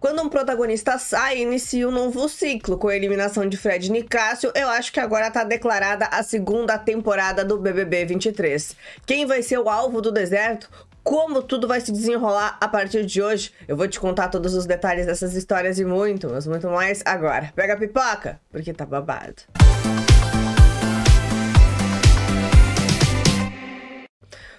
Quando um protagonista sai e inicia um novo ciclo, com a eliminação de Fred Nicásio, eu acho que agora tá declarada a segunda temporada do BBB 23. Quem vai ser o alvo do deserto? como tudo vai se desenrolar a partir de hoje. Eu vou te contar todos os detalhes dessas histórias e muito, mas muito mais agora. Pega a pipoca, porque tá babado.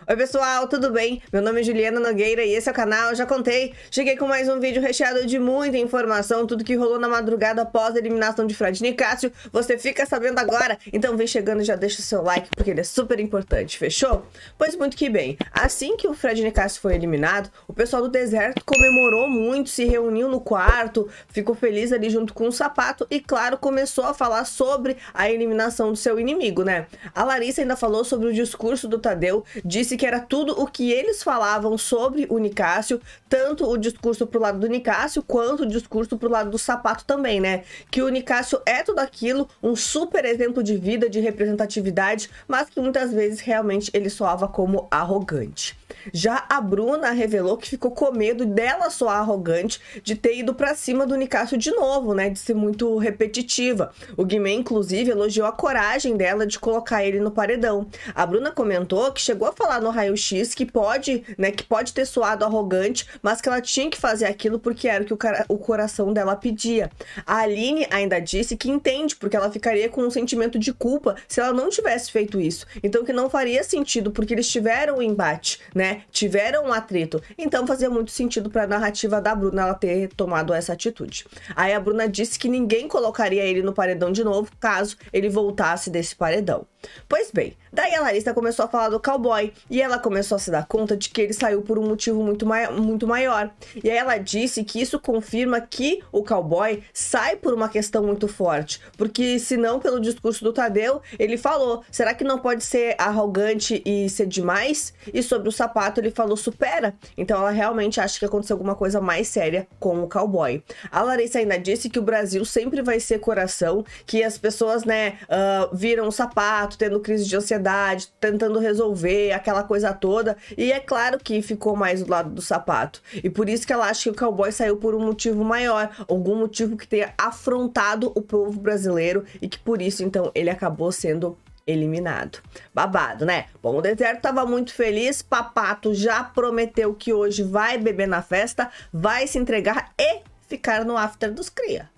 Oi pessoal, tudo bem? Meu nome é Juliana Nogueira e esse é o canal Já Contei. Cheguei com mais um vídeo recheado de muita informação, tudo que rolou na madrugada após a eliminação de Fred Nicásio. Você fica sabendo agora, então vem chegando e já deixa o seu like, porque ele é super importante, fechou? Pois muito que bem, assim que o Fred Nicásio foi eliminado, o pessoal do deserto comemorou muito, se reuniu no quarto, ficou feliz ali junto com o sapato e claro, começou a falar sobre a eliminação do seu inimigo, né? A Larissa ainda falou sobre o discurso do Tadeu, disse disse que era tudo o que eles falavam sobre o Nicásio, tanto o discurso pro lado do Nicásio quanto o discurso pro lado do sapato também, né? Que o Nicásio é tudo aquilo, um super exemplo de vida, de representatividade, mas que muitas vezes realmente ele soava como arrogante. Já a Bruna revelou que ficou com medo dela soar arrogante, de ter ido para cima do Nicásio de novo, né? De ser muito repetitiva. O Guimê, inclusive, elogiou a coragem dela de colocar ele no paredão. A Bruna comentou que chegou a falar no raio-x que pode, né? Que pode ter soado arrogante, mas que ela tinha que fazer aquilo porque era o que o, cara, o coração dela pedia. A Aline ainda disse que entende, porque ela ficaria com um sentimento de culpa se ela não tivesse feito isso. Então que não faria sentido, porque eles tiveram o um embate, né? tiveram um atrito. Então fazia muito sentido para a narrativa da Bruna ela ter tomado essa atitude. Aí a Bruna disse que ninguém colocaria ele no paredão de novo caso ele voltasse desse paredão. Pois bem, daí a Larissa começou a falar do cowboy e ela começou a se dar conta de que ele saiu por um motivo muito, mai muito maior. E aí ela disse que isso confirma que o cowboy sai por uma questão muito forte, porque se não pelo discurso do Tadeu, ele falou: "Será que não pode ser arrogante e ser demais?" E sobre o sapato ele falou: "Supera". Então ela realmente acha que aconteceu alguma coisa mais séria com o cowboy. A Larissa ainda disse que o Brasil sempre vai ser coração, que as pessoas, né, uh, viram o sapato tendo crise de ansiedade, tentando resolver aquela coisa toda. E é claro que ficou mais do lado do sapato. E por isso que ela acha que o cowboy saiu por um motivo maior, algum motivo que tenha afrontado o povo brasileiro e que por isso então ele acabou sendo eliminado. Babado, né? Bom, o Deserto tava muito feliz, Papato já prometeu que hoje vai beber na festa, vai se entregar e ficar no after dos cria.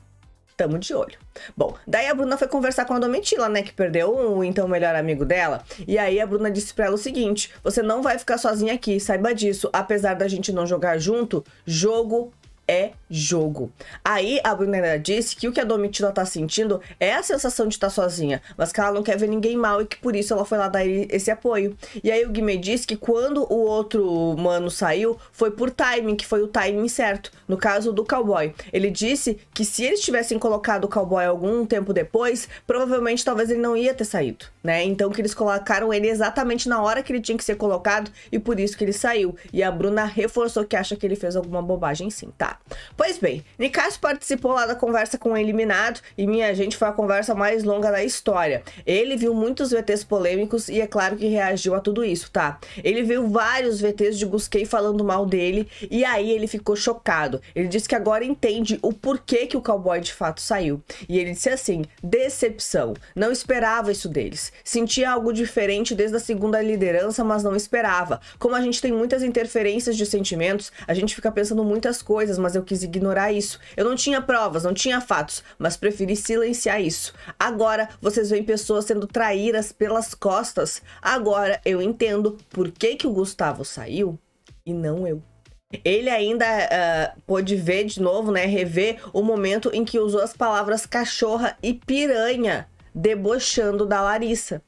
Tamo de olho. Bom, daí a Bruna foi conversar com a Domitila, né? Que perdeu o então melhor amigo dela. E aí a Bruna disse pra ela o seguinte: você não vai ficar sozinha aqui, saiba disso. Apesar da gente não jogar junto, jogo é jogo. Aí a Bruna disse que o que a Domitila tá sentindo é a sensação de estar tá sozinha, mas que ela não quer ver ninguém mal e que por isso ela foi lá dar esse apoio. E aí o Guimê disse que quando o outro mano saiu, foi por timing, que foi o timing certo, no caso do cowboy. Ele disse que se eles tivessem colocado o cowboy algum tempo depois, provavelmente talvez ele não ia ter saído, né? Então que eles colocaram ele exatamente na hora que ele tinha que ser colocado e por isso que ele saiu. E a Bruna reforçou que acha que ele fez alguma bobagem sim, tá? Pois bem, Nicásio participou lá da conversa com o eliminado e, minha gente, foi a conversa mais longa da história. Ele viu muitos VTs polêmicos e é claro que reagiu a tudo isso, tá? Ele viu vários VTs de Busquei falando mal dele e aí ele ficou chocado. Ele disse que agora entende o porquê que o cowboy de fato saiu. E ele disse assim: decepção. Não esperava isso deles. Sentia algo diferente desde a segunda liderança, mas não esperava. Como a gente tem muitas interferências de sentimentos, a gente fica pensando muitas coisas, mas eu quis ignorar isso. Eu não tinha provas, não tinha fatos, mas preferi silenciar isso. Agora vocês veem pessoas sendo traídas pelas costas. Agora eu entendo por que, que o Gustavo saiu e não eu. Ele ainda uh, pôde ver de novo, né? Rever o momento em que usou as palavras cachorra e piranha, debochando da Larissa.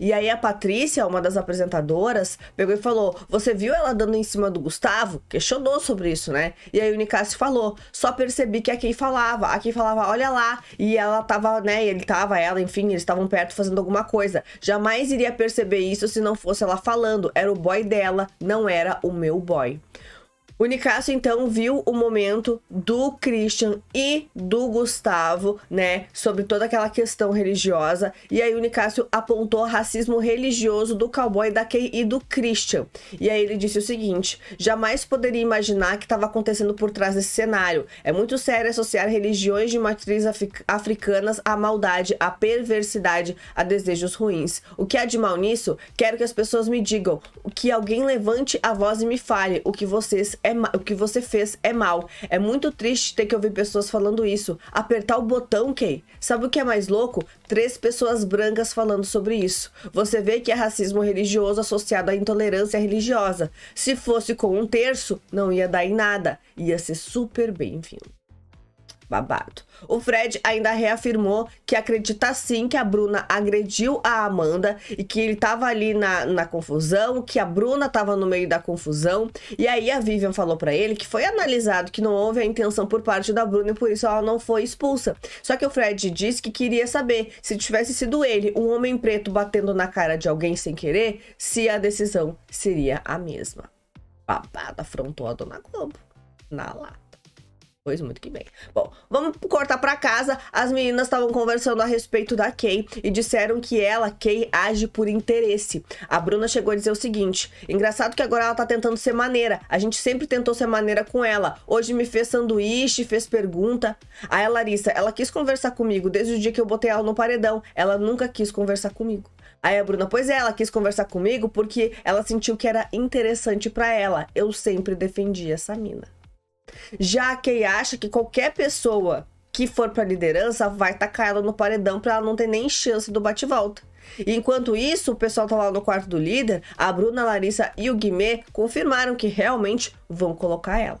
E aí a Patrícia, uma das apresentadoras, pegou e falou: Você viu ela dando em cima do Gustavo? Questionou sobre isso, né? E aí o Nicasio falou: Só percebi que a é quem falava, a quem falava, olha lá. E ela tava, né? Ele tava, ela, enfim, eles estavam perto fazendo alguma coisa. Jamais iria perceber isso se não fosse ela falando. Era o boy dela, não era o meu boy. O Nicasso então viu o momento do Christian e do Gustavo, né, sobre toda aquela questão religiosa, e aí o Nicasso apontou racismo religioso do cowboy da Kay e do Christian. E aí ele disse o seguinte: "Jamais poderia imaginar que estava acontecendo por trás desse cenário. É muito sério associar religiões de matriz africanas à maldade, à perversidade, a desejos ruins. O que há de mal nisso? Quero que as pessoas me digam, que alguém levante a voz e me fale o que vocês é o que você fez é mal. É muito triste ter que ouvir pessoas falando isso. Apertar o botão, Kay. Sabe o que é mais louco? Três pessoas brancas falando sobre isso. Você vê que é racismo religioso associado à intolerância religiosa. Se fosse com um terço, não ia dar em nada. Ia ser super bem-vindo. Babado. O Fred ainda reafirmou que acredita sim que a Bruna agrediu a Amanda e que ele tava ali na, na confusão, que a Bruna tava no meio da confusão. E aí a Vivian falou para ele que foi analisado que não houve a intenção por parte da Bruna e por isso ela não foi expulsa. Só que o Fred disse que queria saber se tivesse sido ele, um homem preto batendo na cara de alguém sem querer, se a decisão seria a mesma. Babado afrontou a Dona Globo. Na lá. Pois muito que bem. Bom, vamos cortar para casa. As meninas estavam conversando a respeito da Kay e disseram que ela, Kay, age por interesse. A Bruna chegou a dizer o seguinte: engraçado que agora ela tá tentando ser maneira. A gente sempre tentou ser maneira com ela. Hoje me fez sanduíche, fez pergunta. Aí a Larissa, ela quis conversar comigo desde o dia que eu botei ela no paredão. Ela nunca quis conversar comigo. Aí a Bruna, pois é, ela quis conversar comigo porque ela sentiu que era interessante para ela. Eu sempre defendi essa mina. Já quem acha que qualquer pessoa que for para liderança vai tacar ela no paredão para ela não ter nem chance do bate-volta. Enquanto isso, o pessoal tá lá no quarto do líder, a Bruna, a Larissa e o Guimê confirmaram que realmente vão colocar ela.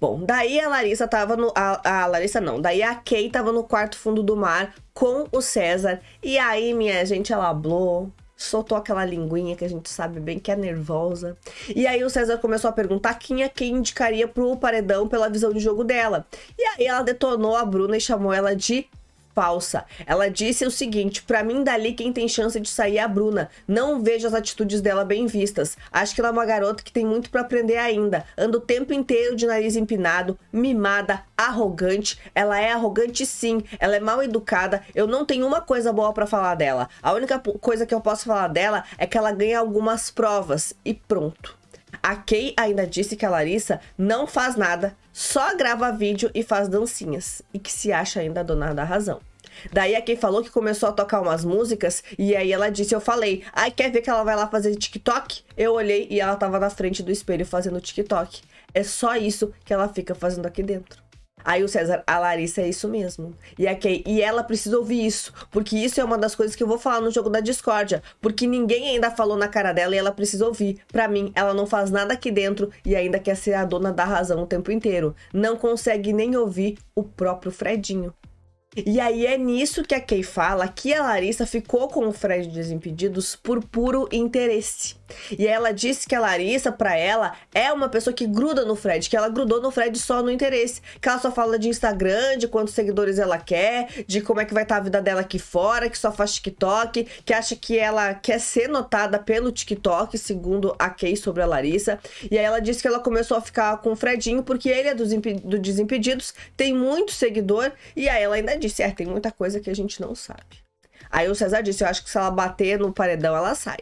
Bom, daí a Larissa tava no. A, a, Larissa não, daí a Kay tava no quarto fundo do mar com o César. E aí, minha gente, ela blou, soltou aquela linguinha que a gente sabe bem que é nervosa. E aí o César começou a perguntar quem é quem indicaria pro paredão pela visão de jogo dela. E aí ela detonou a Bruna e chamou ela de falsa. Ela disse o seguinte: para mim, dali quem tem chance de sair é a Bruna. Não vejo as atitudes dela bem vistas. Acho que ela é uma garota que tem muito para aprender ainda. Anda o tempo inteiro de nariz empinado, mimada, arrogante. Ela é arrogante sim, ela é mal educada. Eu não tenho uma coisa boa para falar dela. A única coisa que eu posso falar dela é que ela ganha algumas provas e pronto. A Kay ainda disse que a Larissa não faz nada, só grava vídeo e faz dancinhas, e que se acha ainda a dona da razão. Daí a Kay falou que começou a tocar umas músicas e aí ela disse, eu falei, ai quer ver que ela vai lá fazer TikTok? Eu olhei e ela tava na frente do espelho fazendo TikTok. É só isso que ela fica fazendo aqui dentro. Aí o César, a Larissa é isso mesmo. E a Kay, e ela precisa ouvir isso, porque isso é uma das coisas que eu vou falar no jogo da discórdia, porque ninguém ainda falou na cara dela e ela precisa ouvir. Para mim, ela não faz nada aqui dentro e ainda quer ser a dona da razão o tempo inteiro. Não consegue nem ouvir o próprio Fredinho. E aí é nisso que a Kay fala que a Larissa ficou com o Fred Desimpedidos por puro interesse. E ela disse que a Larissa, para ela, é uma pessoa que gruda no Fred, que ela grudou no Fred só no interesse. Que ela só fala de Instagram, de quantos seguidores ela quer, de como é que vai estar tá a vida dela aqui fora, que só faz TikTok, que acha que ela quer ser notada pelo TikTok, segundo a Kay sobre a Larissa. E aí ela disse que ela começou a ficar com o Fredinho porque ele é do Desimpedidos, tem muito seguidor, e aí ela ainda disse, é, tem muita coisa que a gente não sabe. Aí o César disse, eu acho que se ela bater no paredão, ela sai.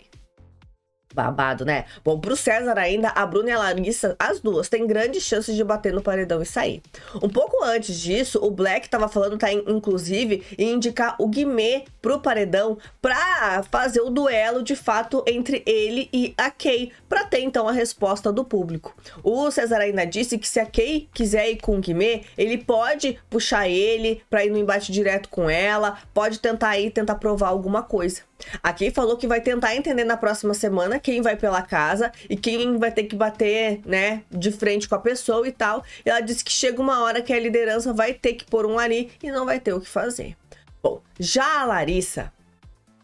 Babado, né? Bom, pro César ainda, a Bruna e a Larissa, as duas, têm grandes chances de bater no paredão e sair. Um pouco antes disso, o Black tava falando, tá, inclusive, em indicar o Guimê pro paredão pra fazer o duelo, de fato, entre ele e a Kay, pra ter, então, a resposta do público. O César ainda disse que se a Kay quiser ir com o Guimê, ele pode puxar ele pra ir no embate direto com ela, pode tentar ir, tentar provar alguma coisa. Aqui falou que vai tentar entender na próxima semana quem vai pela casa e quem vai ter que bater, né, de frente com a pessoa e tal. E ela disse que chega uma hora que a liderança vai ter que pôr um ali e não vai ter o que fazer. Bom, já a Larissa,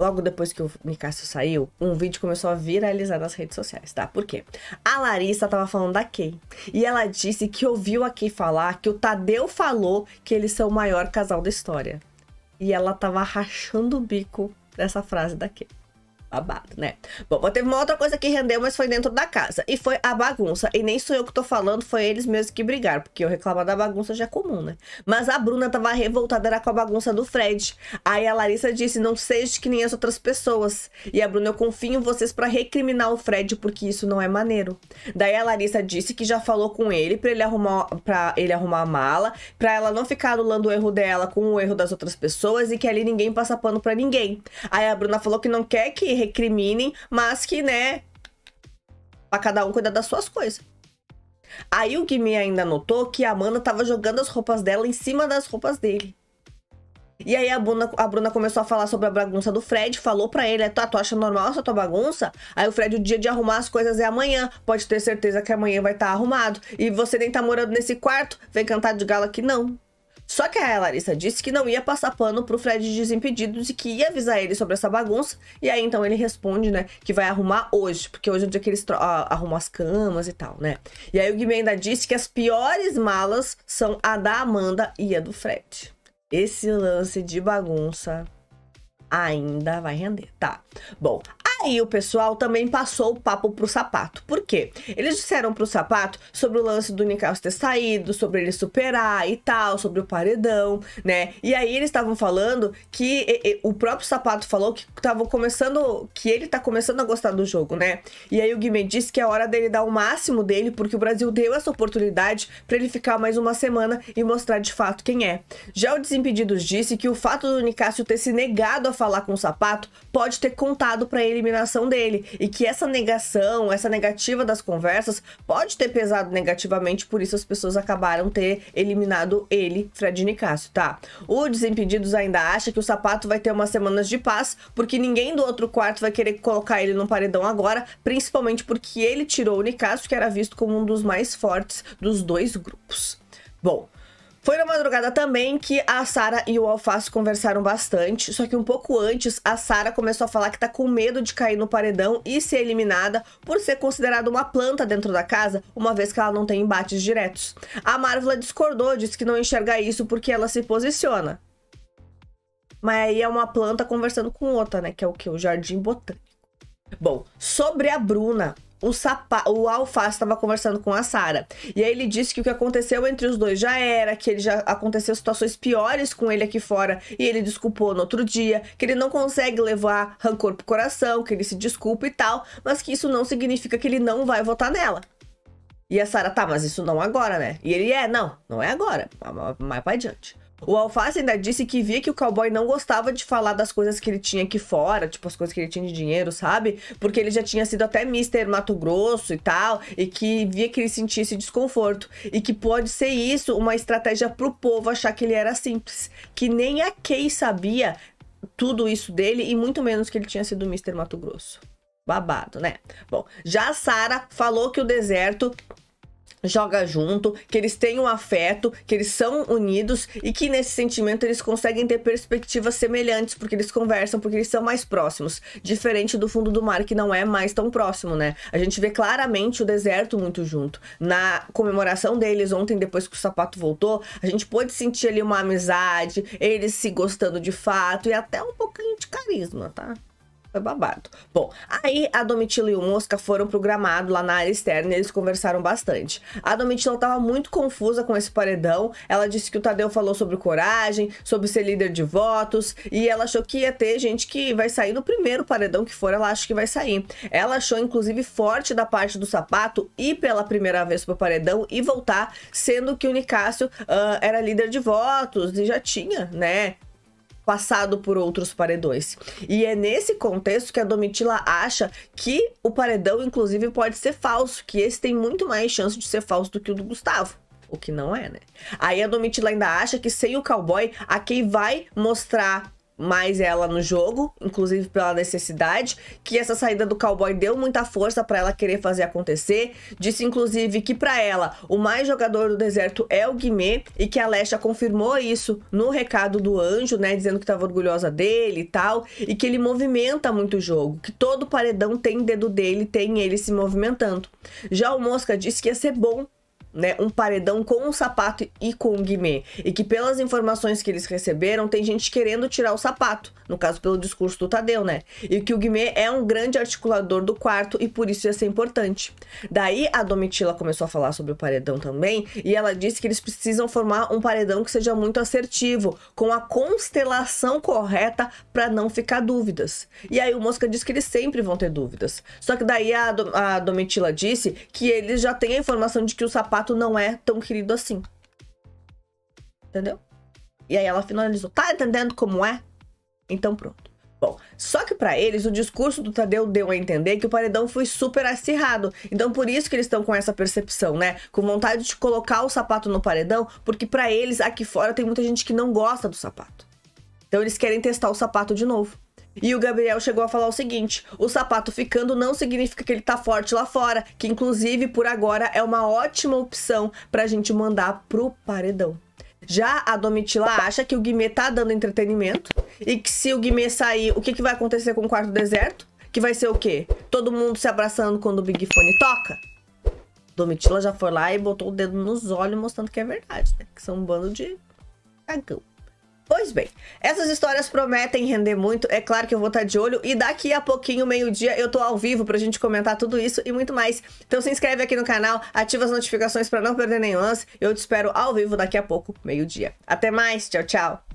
logo depois que o Nicásio saiu, um vídeo começou a viralizar nas redes sociais, tá? Por quê? A Larissa tava falando da Kay. E ela disse que ouviu a Kay falar que o Tadeu falou que eles são o maior casal da história. E ela tava rachando o bico dessa frase daqui. Babado, né? Bom, teve uma outra coisa que rendeu, mas foi dentro da casa. E foi a bagunça. E nem sou eu que tô falando, foi eles mesmos que brigaram. Porque eu reclamar da bagunça já é comum, né? Mas a Bruna tava revoltada, era com a bagunça do Fred. Aí a Larissa disse, não seja que nem as outras pessoas. E a Bruna, eu confio em vocês para recriminar o Fred, porque isso não é maneiro. Daí a Larissa disse que já falou com ele pra ele arrumar, pra ele arrumar a mala, pra ela não ficar anulando o erro dela com o erro das outras pessoas e que ali ninguém passa pano pra ninguém. Aí a Bruna falou que não quer que recriminem, mas que, né, pra cada um cuidar das suas coisas. Aí o Guimê ainda notou que a Amanda tava jogando as roupas dela em cima das roupas dele. E aí a Bruna, a Bruna começou a falar sobre a bagunça do Fred, falou para ele, é, tá, tu acha normal essa tua bagunça? Aí o Fred, o dia de arrumar as coisas é amanhã, pode ter certeza que amanhã vai estar tá arrumado. E você nem tá morando nesse quarto, vem cantar de galo que não. Só que a Larissa disse que não ia passar pano pro Fred de Desimpedidos e que ia avisar ele sobre essa bagunça. E aí então ele responde, né, que vai arrumar hoje, porque hoje é o dia que eles ah, arrumam as camas e tal, né? E aí o Guimê ainda disse que as piores malas são a da Amanda e a do Fred. Esse lance de bagunça ainda vai render, tá? Bom, aí o pessoal também passou o papo pro sapato. Por quê? Eles disseram pro sapato sobre o lance do Nicaus ter saído, sobre ele superar e tal, sobre o paredão, né? E aí eles estavam falando que e, e, o próprio sapato falou que tava começando, que ele tá começando a gostar do jogo, né? E aí o Guimê disse que é hora dele dar o máximo dele, porque o Brasil deu essa oportunidade para ele ficar mais uma semana e mostrar de fato quem é. Já o Desimpedidos disse que o fato do Nicásio ter se negado a falar com o sapato pode ter contado para a eliminação dele e que essa negação, essa negativa das conversas pode ter pesado negativamente, por isso as pessoas acabaram ter eliminado ele, Fred Nicásio, tá? O Desimpedidos ainda acha que o sapato vai ter umas semanas de paz, porque ninguém do outro quarto vai querer colocar ele no paredão agora, principalmente porque ele tirou o Nicásio, que era visto como um dos mais fortes dos dois grupos. Bom, foi na madrugada também que a Sara e o Alface conversaram bastante, só que um pouco antes a Sara começou a falar que tá com medo de cair no paredão e ser eliminada por ser considerada uma planta dentro da casa, uma vez que ela não tem embates diretos. A Marvel discordou, disse que não enxerga isso porque ela se posiciona. Mas aí é uma planta conversando com outra, né? Que é o que? O jardim botânico. Bom, sobre a Bruna, o, sapa... o Alface estava conversando com a Sara. E aí ele disse que o que aconteceu entre os dois já era, que ele já aconteceu situações piores com ele aqui fora e ele desculpou no outro dia, que ele não consegue levar rancor pro coração, que ele se desculpa e tal, mas que isso não significa que ele não vai votar nela. E a Sara, tá, mas isso não agora, né? E ele é, não, não é agora, mas vai adiante. O Alface ainda disse que via que o cowboy não gostava de falar das coisas que ele tinha aqui fora, tipo as coisas que ele tinha de dinheiro, sabe? Porque ele já tinha sido até Mr. Mato Grosso e tal, e que via que ele sentia esse desconforto. E que pode ser isso uma estratégia pro povo achar que ele era simples. Que nem a Kay sabia tudo isso dele e muito menos que ele tinha sido Mr. Mato Grosso. Babado, né? Bom, já a Sara falou que o deserto joga junto, que eles têm um afeto, que eles são unidos e que nesse sentimento eles conseguem ter perspectivas semelhantes, porque eles conversam, porque eles são mais próximos. Diferente do fundo do mar, que não é mais tão próximo, né? A gente vê claramente o deserto muito junto. Na comemoração deles ontem, depois que o sapato voltou, a gente pôde sentir ali uma amizade, eles se gostando de fato e até um pouquinho de carisma, tá? foi babado. Bom, aí a Domitila e o Mosca foram pro gramado lá na área externa e eles conversaram bastante. A Domitila tava muito confusa com esse paredão. Ela disse que o Tadeu falou sobre coragem, sobre ser líder de votos, e ela achou que ia ter gente que vai sair no primeiro paredão que for, ela acha que vai sair. Ela achou, inclusive, forte da parte do sapato ir pela primeira vez pro paredão e voltar, sendo que o Nicásio uh, era líder de votos e já tinha, né, passado por outros paredões. E é nesse contexto que a Domitila acha que o paredão, inclusive, pode ser falso, que esse tem muito mais chance de ser falso do que o do Gustavo. O que não é, né? Aí a Domitila ainda acha que sem o cowboy, a quem vai mostrar mais ela no jogo, inclusive pela necessidade, que essa saída do cowboy deu muita força para ela querer fazer acontecer. Disse inclusive que para ela o mais jogador do deserto é o Guimê e que a Lesha confirmou isso no recado do anjo, né, dizendo que estava orgulhosa dele e tal, e que ele movimenta muito o jogo, que todo paredão tem dedo dele, tem ele se movimentando. Já o Mosca disse que ia ser bom né, um paredão com um sapato e com o guimê. E que pelas informações que eles receberam, tem gente querendo tirar o sapato, no caso pelo discurso do Tadeu, né? E que o guimê é um grande articulador do quarto e por isso ia ser importante. Daí a Domitila começou a falar sobre o paredão também, e ela disse que eles precisam formar um paredão que seja muito assertivo, com a constelação correta para não ficar dúvidas. E aí o Mosca disse que eles sempre vão ter dúvidas. Só que daí a, Dom a Domitila disse que eles já têm a informação de que o sapato fato não é tão querido assim. Entendeu? E aí ela finalizou: tá entendendo como é? Então pronto. Bom, só que para eles o discurso do Tadeu deu a entender que o paredão foi super acirrado. Então por isso que eles estão com essa percepção, né? Com vontade de colocar o sapato no paredão, porque para eles aqui fora tem muita gente que não gosta do sapato. Então eles querem testar o sapato de novo. E o Gabriel chegou a falar o seguinte: o sapato ficando não significa que ele tá forte lá fora, que inclusive por agora é uma ótima opção pra gente mandar pro paredão. Já a Domitila acha que o Guimê tá dando entretenimento e que se o Guimê sair, o que, que vai acontecer com o quarto deserto? Que vai ser o quê? Todo mundo se abraçando quando o Big Fone toca? Domitila já foi lá e botou o dedo nos olhos mostrando que é verdade, né? Que são um bando de cagão. Pois bem, essas histórias prometem render muito, é claro que eu vou estar tá de olho e daqui a pouquinho, meio-dia, eu tô ao vivo pra gente comentar tudo isso e muito mais. Então se inscreve aqui no canal, ativa as notificações para não perder nenhum lance. Eu te espero ao vivo daqui a pouco, meio-dia. Até mais, tchau, tchau.